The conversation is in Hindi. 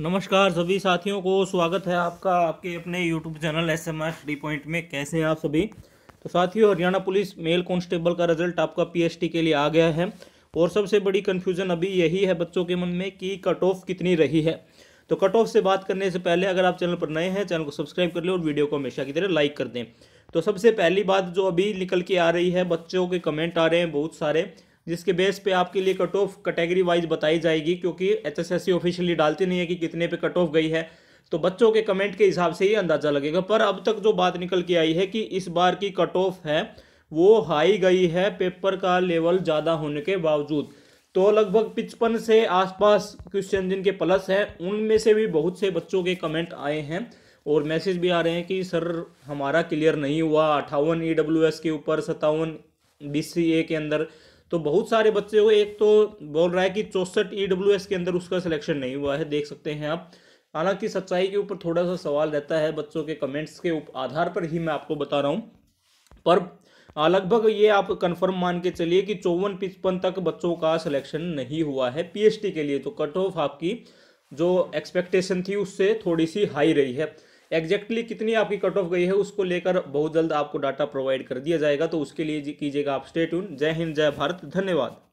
नमस्कार सभी साथियों को स्वागत है आपका आपके अपने YouTube channel S M point में कैसे हैं आप सभी तो साथियों हरियाणा पुलिस मेल कांस्टेबल का रिजल्ट आपका पीएसटी के लिए आ गया है और सबसे बड़ी कन्फ्यूजन अभी यही है बच्चों के मन में कि कट ऑफ कितनी रही है तो कट ऑफ से बात करने से पहले अगर आप चैनल पर नए हैं चैनल को सब्सक्राइब कर लें और वीडियो को हमेशा की तरह लाइक कर दें तो सबसे पहली बात जो अभी निकल के आ रही है बच्चों के कमेंट आ रहे हैं बहुत सारे जिसके बेस पे आपके लिए कट ऑफ कैटेगरी वाइज बताई जाएगी क्योंकि एच एस ऑफिशियली डालती नहीं है कि कितने पे कट ऑफ गई है तो बच्चों के कमेंट के हिसाब से ही अंदाज़ा लगेगा पर अब तक जो बात निकल के आई है कि इस बार की कट ऑफ है वो हाई गई है पेपर का लेवल ज़्यादा होने के बावजूद तो लगभग पिचपन से आसपास क्वेश्चन जिनके प्लस हैं उनमें से भी बहुत से बच्चों के कमेंट आए हैं और मैसेज भी आ रहे हैं कि सर हमारा क्लियर नहीं हुआ अठावन ई e के ऊपर सत्तावन बी के अंदर तो बहुत सारे बच्चे हो एक तो बोल रहा है कि चौसठ ई e के अंदर उसका सिलेक्शन नहीं हुआ है देख सकते हैं आप हालांकि सच्चाई के ऊपर थोड़ा सा सवाल रहता है बच्चों के कमेंट्स के आधार पर ही मैं आपको बता रहा हूँ पर लगभग ये आप कंफर्म मान के चलिए कि चौवन पिचपन तक बच्चों का सिलेक्शन नहीं हुआ है पीएचडी के लिए तो कट ऑफ आपकी जो एक्सपेक्टेशन थी उससे थोड़ी सी हाई रही है एग्जैक्टली कितनी आपकी कट ऑफ गई है उसको लेकर बहुत जल्द आपको डाटा प्रोवाइड कर दिया जाएगा तो उसके लिए कीजिएगा आप स्टेट जय हिंद जय भारत धन्यवाद